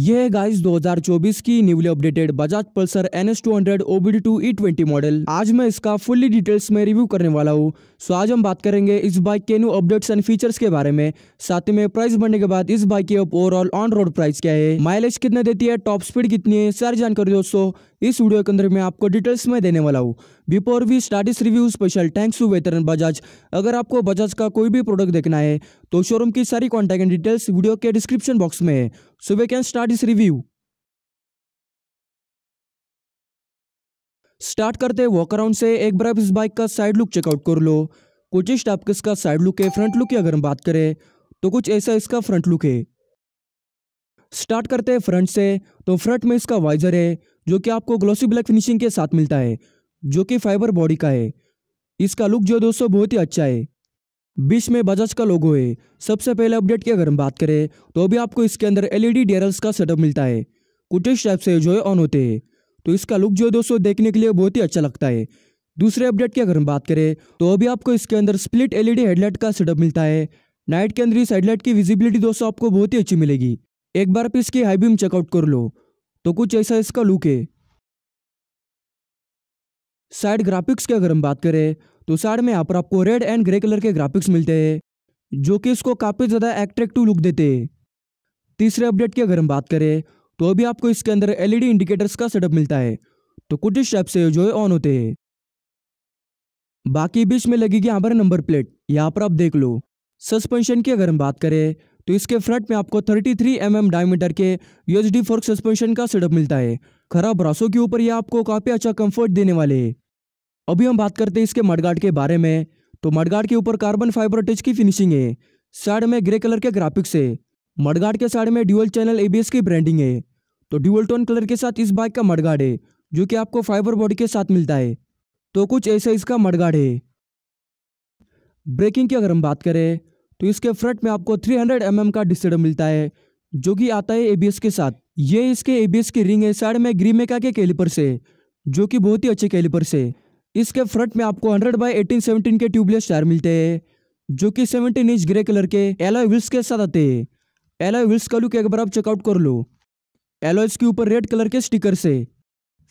ये गाइस 2024 की newly updated Bajaj Pulsar N S two hundred OBD two E twenty model आज मैं इसका फुल्ली डिटेल्स में रिव्यू करने वाला हूँ सो आज हम बात करेंगे इस बाइक के न्यू अपडेट्स एंड फीचर्स के बारे में साथ में प्राइस बढ़ने के बाद इस बाइक की ओवरऑल ऑन रोड प्राइस क्या है माइलेज कितने देती है टॉप स्पीड कितनी है सारी जानकारी दोस्तों इस वीडियो के अंदर मैं आपको डिटेल्स में देने वाला हूँ बिफोर वी स्टार्ट इस review special thanks to veteran Bajaj अगर आपको बजाज का कोई भी प्रोडक्ट देखना है तो शोरूम की सारी कॉन्टैक्ट एंड डिटेल्स वीडियो के डिस्क्रिप्शन बॉक्स में है सो वे कैन स्टार्ट इस रिव्यू स्टार्ट करते वॉक अराउंड से एक बार इस बाइक का साइड लुक चेकआउट कर लो कुछ इस टाइप का साइड लुक है फ्रंट लुक की अगर हम बात करें तो कुछ ऐसा इसका फ्रंट लुक है स्टार्ट करते हैं फ्रंट से तो फ्रंट में इसका वाइजर है जो कि आपको ग्लोसी ब्लैक फिनिशिंग के साथ मिलता है जो कि फाइबर बॉडी का है इसका लुक जो दोस्तों बहुत ही अच्छा है बीच में बजाज का लोगो है सबसे पहले अपडेट की अगर हम बात करें तो अभी आपको इसके अंदर एलईडी ई e का सेटअप मिलता है कुटेज टाइप से जो है ऑन होते हैं तो इसका लुक जो है दोस्तों देखने के लिए बहुत ही अच्छा लगता है दूसरे अपडेट की अगर हम बात करें तो अभी आपको इसके अंदर स्प्लिट एलईडी हेडलाइट का सेटअप मिलता है नाइट के अंदर इस हेडलाइट की विजिबिलिटी दोस्तों आपको बहुत ही अच्छी मिलेगी एक बार आप इसकी हाई बीम चेकआउट कर लो तो कुछ ऐसा इसका लुक है साइड ग्राफिक्स की अगर हम बात करें तो साइड में यहाँ पर आपको रेड एंड ग्रे कलर के ग्राफिक्स मिलते हैं जो कि इसको काफ़ी ज़्यादा एट्रैक्टिव लुक देते हैं तीसरे अपडेट की अगर हम बात करें तो अभी आपको इसके अंदर एलईडी इंडिकेटर्स का सेटअप मिलता है तो कुछ इस टाइप से जो है ऑन होते हैं बाकी बीच में लगेगी यहाँ पर नंबर प्लेट यहाँ पर आप देख लो सस्पेंशन की अगर हम बात करें तो इसके फ्रंट में आपको 33 थ्री mm डायमीटर के डी फोर्क सस्पेंशन का सेटअप मिलता है खराब ब्रासों के ऊपर यह आपको काफ़ी अच्छा कंफर्ट देने वाले है अभी हम बात करते हैं इसके मडगार्ड के बारे में तो मडगार्ड के ऊपर कार्बन फाइबर टच की फिनिशिंग है साइड में ग्रे कलर के ग्राफिक्स है मडगार्ड के साइड में ड्यूअल चैनल ए की ब्रांडिंग है तो ड्यूअल टोन कलर के साथ इस बाइक का मडगार्ड है जो कि आपको फाइबर बॉडी के साथ मिलता है तो कुछ ऐसा इसका मडगार्ड है ब्रेकिंग की अगर हम बात करें तो इसके फ्रंट में आपको 300 एम mm का डिस्टर मिलता है जो कि आता है एबीएस के साथ ये इसके एबीएस की रिंग है साइड में ग्रीमेका के कैलिपर से जो कि बहुत ही अच्छे कैलिपर से इसके फ्रंट में आपको 100 बाई 18 17 के ट्यूबलेस टायर मिलते हैं जो कि 17 इंच ग्रे कलर के एलोय व्हील्स के साथ आते हैं एलोय व्हील्स का लुक एक बार आप चेकआउट कर लो एलॉयस के ऊपर रेड कलर के स्टिकर से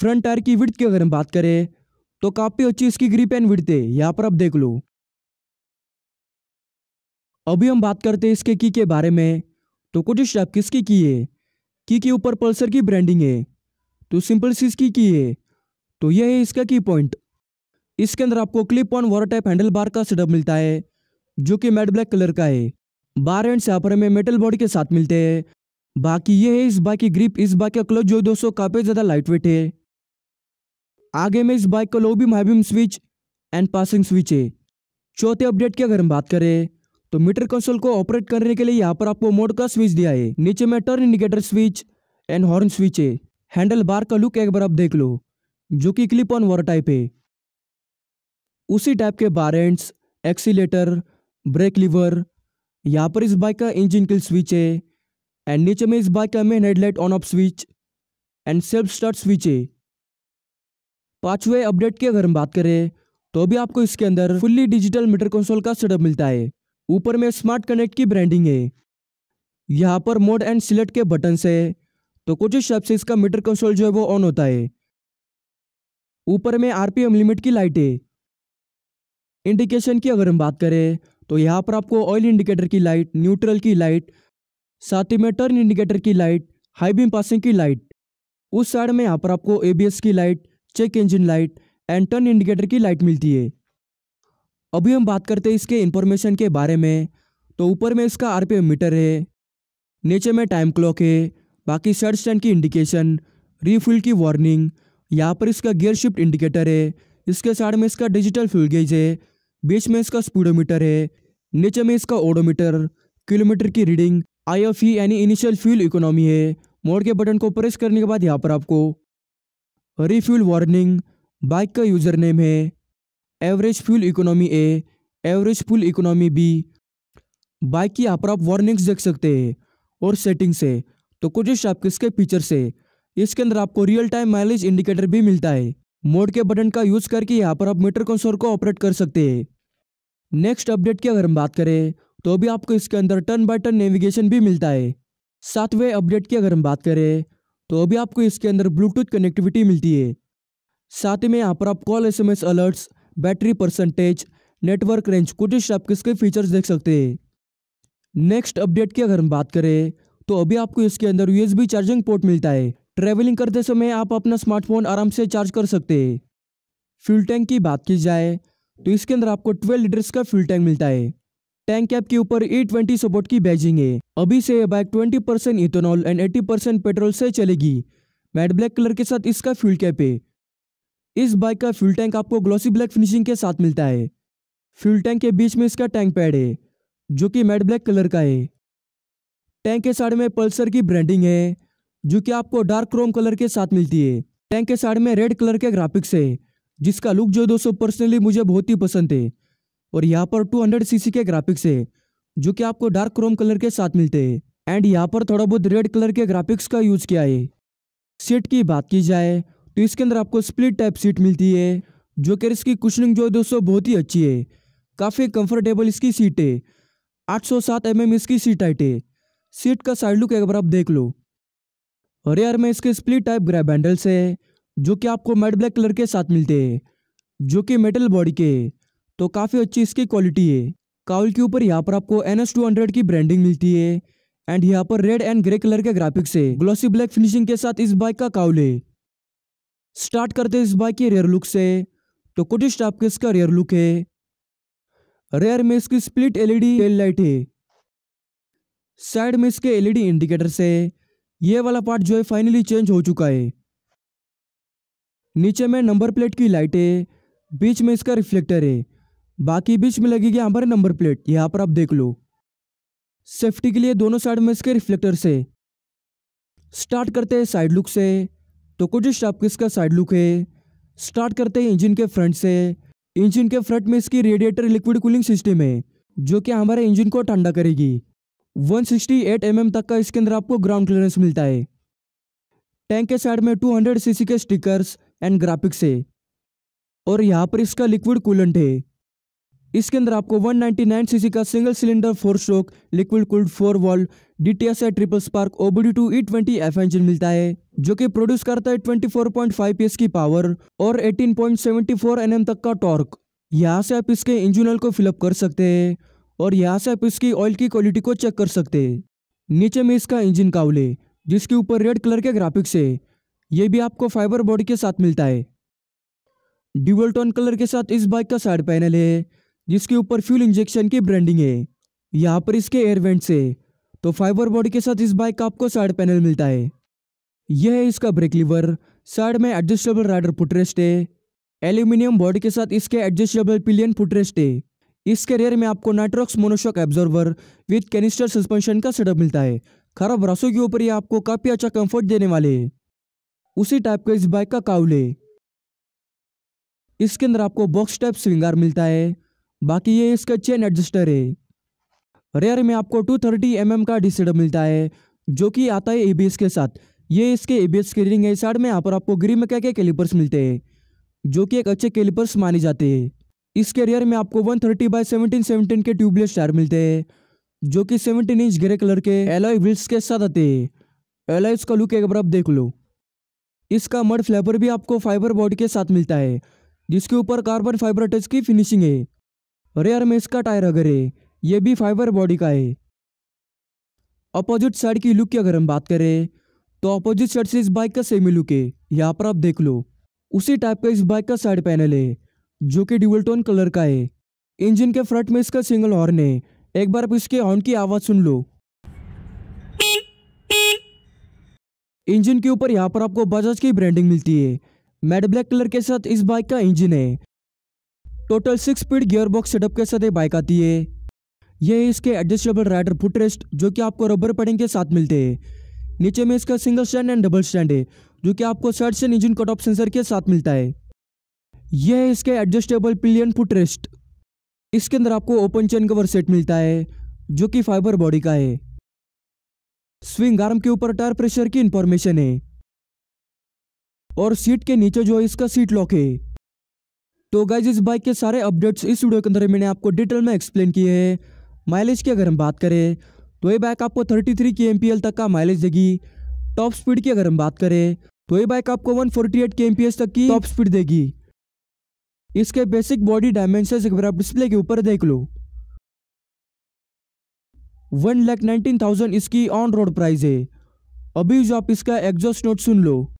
फ्रंट टायर की विड्थ की अगर हम बात करें तो काफ़ी अच्छी इसकी ग्रिप एंड विड्थ है यहाँ पर आप देख लो अभी हम बात करते हैं इसके की के बारे में तो कुछ स्टेप किसकी की है की के ऊपर पल्सर की ब्रांडिंग है तो सिंपल सी इसकी की है तो यह है इसका की पॉइंट इसके अंदर आपको clip on war type handle bar का सेटअप मिलता है जो कि मेड ब्लैक कलर का है बार एंड सेपर में मेटल बॉडी के साथ मिलते हैं बाकी ये है इस बाइक की ग्रिप इस बाइक का क्लच जो दोस्तों काफ़ी ज़्यादा लाइट वेट है आगे में इस बाइक का low beam high switch and passing switch है चौथे अपडेट की अगर हम बात करें तो मीटर कंसोल को ऑपरेट करने के लिए यहाँ पर आपको मोड का स्विच दिया है नीचे में turn indicator switch and horn switch है हैंडल बार का लुक एक बार आप देख लो जो कि क्लिप ऑन वर टाइप है उसी टाइप के बार एंड्स एक्सीटर ब्रेक लीवर यहाँ पर इस बाइक का इंजन किल स्विच है एंड नीचे में इस बाइक का main headlight on off switch and self start switch है पांचवे अपडेट की अगर हम बात करें तो भी आपको इसके अंदर फुल्ली डिजिटल मीटर कंसोल का सेटअप मिलता है ऊपर में स्मार्ट कनेक्ट की ब्रांडिंग है यहाँ पर मोड एंड सिलेक्ट के बटन से तो कुछ हिसाब से इसका मीटर कंसोल जो है वो ऑन होता है ऊपर में आरपीएम लिमिट की लाइट है इंडिकेशन की अगर हम बात करें तो यहाँ पर आपको ऑयल इंडिकेटर की लाइट न्यूट्रल की लाइट साथ ही में टर्न इंडिकेटर की लाइट हाई बीम पासिंग की लाइट उस साइड में यहाँ पर आपको एबीएस की light check engine light and turn indicator की लाइट मिलती है अभी हम बात करते हैं इसके इन्फॉर्मेशन के बारे में तो ऊपर में इसका आर मीटर है नीचे में टाइम क्लॉक है बाकी सर्च स्टैंड की इंडिकेशन रीफिल की वार्निंग यहाँ पर इसका गियर शिफ्ट इंडिकेटर है इसके साइड में इसका डिजिटल फ्यूल गेज है बीच में इसका स्पीडोमीटर है नीचे में इसका ओडोमीटर किलोमीटर की रीडिंग आई e यानी इनिशियल फ्यूल इकोनॉमी है मोड के बटन को प्रेस करने के बाद यहाँ पर आपको रीफ्यूल वार्निंग बाइक का यूज़र नेम है average fuel economy A average fuel economy B bike की यहाँ पर आप वार्निंग्स देख सकते हैं और सेटिंग्स है तो कुछ इस आपके इसके फीचर्स है इसके अंदर आपको रियल टाइम माइलेज इंडिकेटर भी मिलता है मोड के बटन का यूज करके यहाँ पर आप मीटर कंसोल को ऑपरेट कर सकते हैं नेक्स्ट अपडेट की अगर हम बात करें तो अभी आपको इसके अंदर टर्न बाय टर्न नेविगेशन भी मिलता है सातवें अपडेट की अगर हम बात करें तो अभी आपको इसके अंदर ब्लूटूथ कनेक्टिविटी मिलती है साथ ही में यहाँ पर आप call S M S alerts battery percentage network range कुछ आप किसके फीचर्स देख सकते हैं नेक्स्ट अपडेट की अगर हम बात करें तो अभी आपको इसके अंदर यूएसबी चार्जिंग पोर्ट मिलता है ट्रैवलिंग करते समय आप अपना स्मार्टफोन आराम से चार्ज कर सकते हैं फ्यूल टैंक की बात की जाए तो इसके अंदर आपको ट्वेल्व लीटर्स का फ्यूल टैंक मिलता है टैंक कैप के ऊपर ई ट्वेंटी सपोर्ट की बैजिंग है अभी से यह bike twenty percent ethanol and eighty percent petrol से चलेगी मैट ब्लैक कलर के साथ इसका फ्यूल कैप है इस बाइक का फ्यूल टैंक आपको ग्लॉसी ब्लैक फिनिशिंग के साथ मिलता है फ्यूल टैंक के बीच में इसका टैंक पैड है जो कि मैट ब्लैक कलर का है टैंक के साइड में पल्सर की ब्रांडिंग है जो कि आपको डार्क क्रोम कलर के साथ मिलती है टैंक के साइड में रेड कलर के ग्राफिक्स है जिसका लुक जो दोस्तों पर्सनली मुझे बहुत ही पसंद है और यहाँ पर 200 हंड्रेड के ग्राफिक्स है जो कि आपको डार्क क्रोम कलर के साथ मिलते हैं एंड यहाँ पर थोड़ा बहुत रेड कलर के ग्राफिक्स का यूज किया है सीट की बात की जाए तो इसके अंदर आपको स्प्लिट टाइप सीट मिलती है जो कि इसकी कुशनिंग जो है दोस्तों बहुत ही अच्छी है काफ़ी कंफर्टेबल इसकी सीट है आठ सौ सात एम mm एम इसकी सीट हाइट है सीट का साइड लुक एक बार आप देख लो और यार में इसके स्प्लिट टाइप ग्रैब हैंडल्स है जो कि आपको मेड ब्लैक कलर के साथ मिलते हैं जो कि मेटल बॉडी के है तो काफ़ी अच्छी इसकी क्वालिटी है काउल के ऊपर यहाँ पर आपको एन एस टू हंड्रेड की ब्रांडिंग मिलती है एंड यहाँ पर रेड एंड ग्रे कलर के ग्राफिक्स है ग्लॉसी ब्लैक फिनिशिंग के साथ इस बाइक का काउल है स्टार्ट करते हैं इस बाइक के रेयर लुक से तो कुटिस्ट आपके इसका रेयर लुक है रेयर में इसकी स्प्लिट एलईडी टेल लाइट है साइड में इसके एलईडी इंडिकेटर से ये वाला पार्ट जो है फाइनली चेंज हो चुका है नीचे में नंबर प्लेट की लाइट है बीच में इसका रिफ्लेक्टर है बाकी बीच में लगेगी यहाँ पर नंबर प्लेट यहाँ पर आप देख लो सेफ्टी के लिए दोनों साइड में इसके रिफ्लेक्टर से स्टार्ट करते हैं साइड लुक से तो कुछ स्टाफ किस साइड लुक है स्टार्ट करते हैं इंजन के फ्रंट से इंजन के फ्रंट में इसकी रेडिएटर लिक्विड कूलिंग सिस्टम है जो कि हमारे इंजन को ठंडा करेगी 168 सिक्सटी mm तक का इसके अंदर आपको ग्राउंड क्लियरेंस मिलता है टैंक के साइड में 200 सीसी के स्टिकर्स एंड ग्राफिक्स है और यहाँ पर इसका लिक्विड कूलेंट है इसके अंदर आपको 199 सीसी का single cylinder four stroke liquid cooled four valve D T S triple spark OBD two E twenty F engine मिलता है जो कि प्रोड्यूस करता है 24.5 पीएस की पावर और 18.74 पॉइंट एनएम तक का टॉर्क यहाँ से आप इसके इंजन ऑयल को फिलअप कर सकते हैं और यहाँ से आप इसकी ऑयल की क्वालिटी को चेक कर सकते हैं नीचे में इसका इंजन कावले जिसके ऊपर रेड कलर के ग्राफिक्स है ये भी आपको फाइबर बॉडी के साथ मिलता है ड्यूबल टोन कलर के साथ इस बाइक का साइड पैनल है जिसके ऊपर फ्यूल इंजेक्शन की ब्रांडिंग है यहाँ पर इसके एयरवेंट से तो फाइबर बॉडी के साथ इस बाइक का आपको साइड पैनल मिलता है यह है इसका ब्रेक लीवर साइड में एडजस्टेबल राइडर फुटरेस्ट है एल्यूमिनियम बॉडी के साथ इसके एडजस्टेबल पिलियन फुटरेस्ट है इसके रेयर में आपको Nitrox monoshock absorber with canister suspension का सेटअप मिलता है खराब रसों के ऊपर ये आपको काफ़ी अच्छा कंफर्ट देने वाले है उसी टाइप का इस बाइक का काउल है इसके अंदर आपको बॉक्स टाइप स्विंगार मिलता है बाकी ये इसका चेन एडजस्टर है रेयर में आपको 230 थर्टी mm का डी मिलता है जो कि आता है ए के साथ ये इसके ए की रिंग है साइड में यहाँ पर आपको ग्री क्या के कैलिपर्स मिलते हैं जो कि एक अच्छे कैलिपर्स माने जाते हैं इसके रेयर में आपको 130 थर्टी बाई सेवनटीन सेवनटीन के ट्यूबलेस टायर मिलते हैं जो कि 17 इंच ग्रे कलर के एलॉय व्हील्स के साथ आते हैं एलॉय का लुक एक बार आप देख लो इसका मड फ्लेवर भी आपको फाइबर बॉडी के साथ मिलता है जिसके ऊपर कार्बन फाइबर टच की फिनिशिंग है अरे यार मैं इसका टायर अगर है ये भी फाइबर बॉडी का है अपोजिट साइड की लुक की अगर हम बात करें तो अपोजिट साइड से इस बाइक का सेमी लुक है यहाँ पर आप देख लो उसी टाइप का इस बाइक का साइड पैनल है जो कि ड्यूअल टोन कलर का है इंजन के फ्रंट में इसका सिंगल हॉर्न है एक बार आप इसके हॉर्न की आवाज़ सुन लो इंजन के ऊपर यहाँ पर आपको बजाज की ब्रांडिंग मिलती है मेड ब्लैक कलर के साथ इस बाइक का इंजन है total six speed gearbox setup के साथ ये बाइक आती है यह इसके एडजस्टेबल राइडर फुटरेस्ट जो कि आपको रबर पैडिंग के साथ मिलते हैं नीचे में इसका single stand and double stand है जो कि आपको search and engine cut off sensor के साथ मिलता है यह है इसके एडजस्टेबल पिलियन फुटरेस्ट इसके अंदर आपको ओपन चेन कवर सेट मिलता है जो कि फाइबर बॉडी का है स्विंग आर्म के ऊपर टायर प्रेशर की इंफॉर्मेशन है और सीट के नीचे जो है इसका सीट लॉक है तो गाइज इस बाइक के सारे अपडेट्स इस वीडियो के अंदर मैंने आपको डिटेल में एक्सप्लेन किए हैं माइलेज की अगर हम बात करें तो ये बाइक आपको 33 थ्री के तक का माइलेज देगी टॉप स्पीड की अगर हम बात करें तो ये बाइक आपको 148 फोर्टी एट तक की टॉप स्पीड देगी इसके बेसिक बॉडी डायमेंशन एक बार आप डिस्प्ले के ऊपर देख लो वन लैख नाइनटीन थाउजेंड इसकी ऑन रोड प्राइस है अभी जो आप इसका एग्जॉस्ट नोट सुन लो